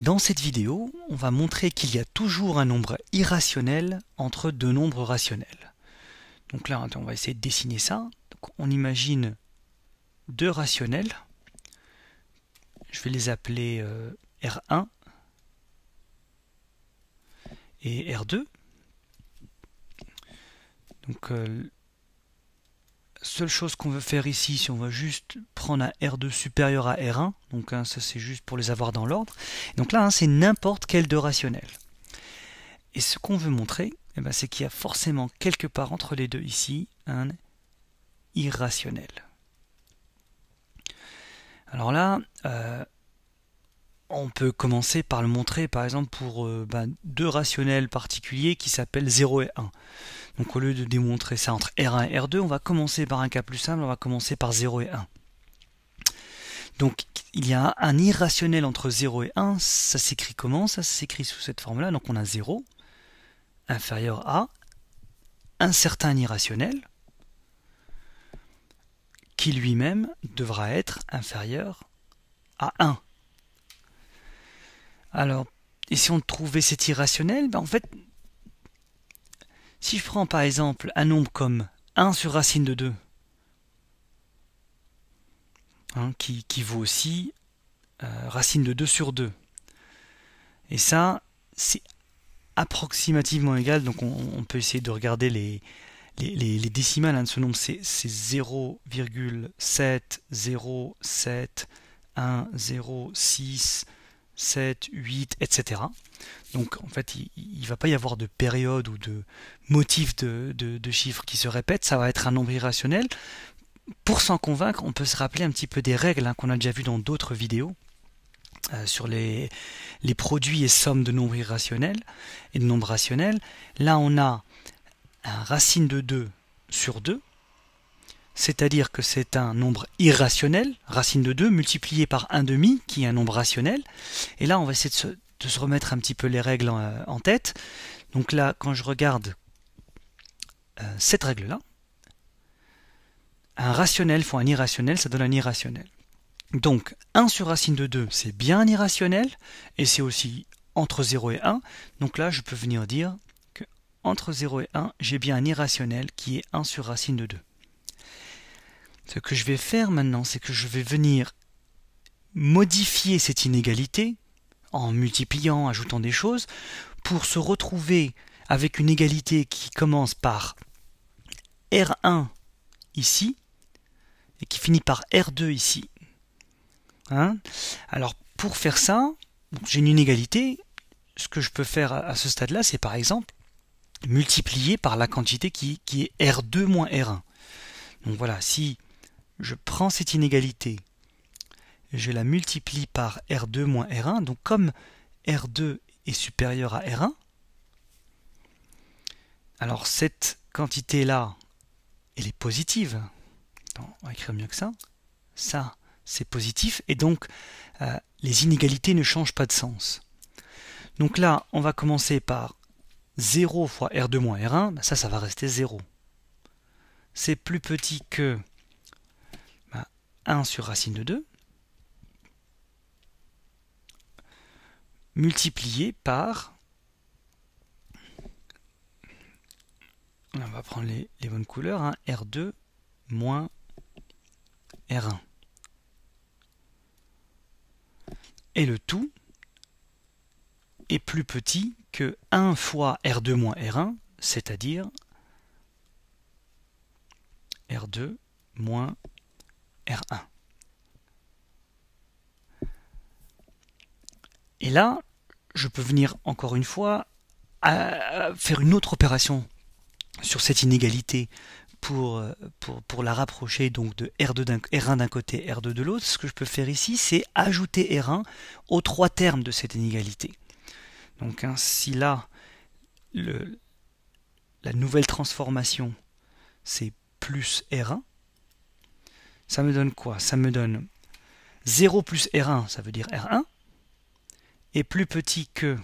Dans cette vidéo, on va montrer qu'il y a toujours un nombre irrationnel entre deux nombres rationnels. Donc là, on va essayer de dessiner ça. on imagine deux rationnels. Je vais les appeler euh, R1 et R2. Donc euh, seule chose qu'on veut faire ici, si on va juste prendre un R2 supérieur à R1, donc hein, ça c'est juste pour les avoir dans l'ordre, donc là hein, c'est n'importe quel deux rationnel. Et ce qu'on veut montrer, eh ben, c'est qu'il y a forcément quelque part entre les deux ici un irrationnel. Alors là, euh, on peut commencer par le montrer par exemple pour euh, ben, deux rationnels particuliers qui s'appellent 0 et 1. Donc au lieu de démontrer ça entre R1 et R2, on va commencer par un cas plus simple, on va commencer par 0 et 1. Donc il y a un irrationnel entre 0 et 1, ça s'écrit comment Ça, s'écrit sous cette forme-là, donc on a 0 inférieur à un certain irrationnel qui lui-même devra être inférieur à 1. Alors, et si on trouvait cet irrationnel, ben, en fait, si je prends par exemple un nombre comme 1 sur racine de 2, hein, qui, vaut aussi euh, racine de 2 sur 2. Et ça, c'est approximativement égal, donc on, peut essayer de regarder les, décimales hein, de ce nombre, c'est 0,707106... 7, 8, etc. Donc en fait, il ne va pas y avoir de période ou de motif de, chiffres qui se répètent, ça va être un nombre irrationnel. Pour s'en convaincre, on peut se rappeler un petit peu des règles hein, qu'on a déjà vues dans d'autres vidéos. Euh, sur les, les, produits et sommes de nombres irrationnels et de nombres rationnels. Là, on a un racine de 2 sur 2, c'est-à-dire que c'est un nombre irrationnel, racine de 2, multiplié par 1,5, qui est un nombre rationnel. Et là, on va essayer de se, remettre un petit peu les règles euh, en, tête. Donc là, quand je regarde euh, cette règle-là, un rationnel fois un irrationnel, ça donne un irrationnel. Donc 1 sur racine de 2, c'est bien un irrationnel, et c'est aussi entre 0 et 1. Donc là, je peux venir dire que entre 0 et 1, j'ai bien un irrationnel qui est 1 sur racine de 2. Ce que je vais faire maintenant, c'est que je vais venir modifier cette inégalité en multipliant, ajoutant des choses, pour se retrouver avec une égalité qui commence par R1 ici et qui finit par R2 ici. Hein Alors pour faire ça, j'ai une inégalité. Ce que je peux faire à ce stade-là, c'est par exemple multiplier par la quantité qui, qui est R2 moins R1. Donc voilà, si je prends cette inégalité, je la multiplie par R2 moins R1, donc comme R2 est supérieur à R1, alors cette quantité-là, elle est positive. on va écrire mieux que ça. Ça, c'est positif, et donc euh, les inégalités ne changent pas de sens. Donc là, on va commencer par 0 fois R2 moins R1, ben, ça, ça va rester 0. C'est plus petit que 1 sur racine de 2 multiplié par... On va prendre les, bonnes couleurs, hein, R2 moins R1. Et le tout est plus petit que 1 fois R2 moins R1, c'est-à-dire R2 moins R1. Et là, je peux venir encore une fois à faire une autre opération sur cette inégalité pour, euh, pour, la rapprocher donc de R2 1 d'un côté, R2 de l'autre. Ce que je peux faire ici, c'est ajouter R1 aux trois termes de cette inégalité. Donc ainsi hein, si là, la nouvelle transformation, c'est plus R1, ça me donne quoi Ça me donne 0 plus R1, ça veut dire R1, est plus petit que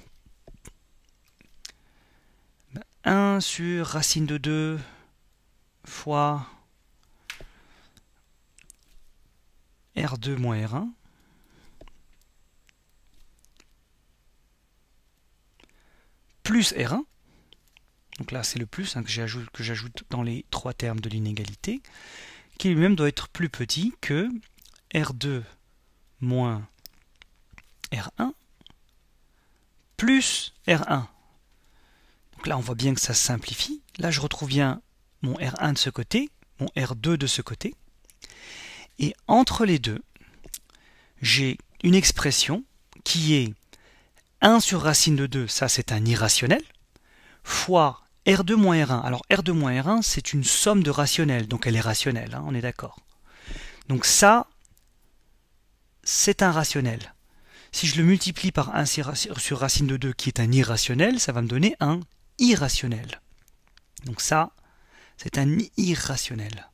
1 sur racine de 2 fois R2 moins R1 plus R1. Donc là, c'est le plus hein, que j'ajoute dans les trois termes de l'inégalité qui lui-même doit être plus petit que R2 moins R1 plus R1. Donc là, on voit bien que ça simplifie. Là, je retrouve bien mon R1 de ce côté, mon R2 de ce côté. Et entre les deux, j'ai une expression qui est 1 sur racine de 2, ça c'est un irrationnel, fois R2 R1. Alors R2 R1, c'est une somme de rationnels, donc elle est rationnelle, hein, on est d'accord. Donc ça, c'est un rationnel. Si je le multiplie par 1 sur racine de 2, qui est un irrationnel, ça va me donner un irrationnel. Donc ça, c'est un irrationnel.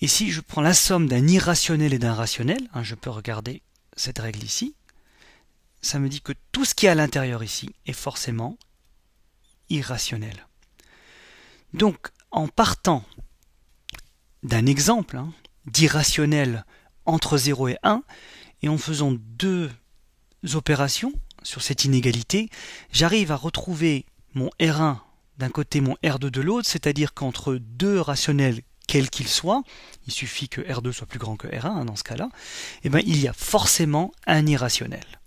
Et si je prends la somme d'un irrationnel et d'un rationnel, hein, je peux regarder cette règle ici, ça me dit que tout ce qui est à l'intérieur ici est forcément irrationnel. Donc, en partant d'un exemple hein, d'irrationnel entre 0 et 1, et en faisant deux opérations sur cette inégalité, j'arrive à retrouver mon R1 d'un côté, mon R2 de l'autre, c'est-à-dire qu'entre deux rationnels, quels qu'ils soient, il suffit que R2 soit plus grand que R1 hein, dans ce cas-là, eh ben, il y a forcément un irrationnel.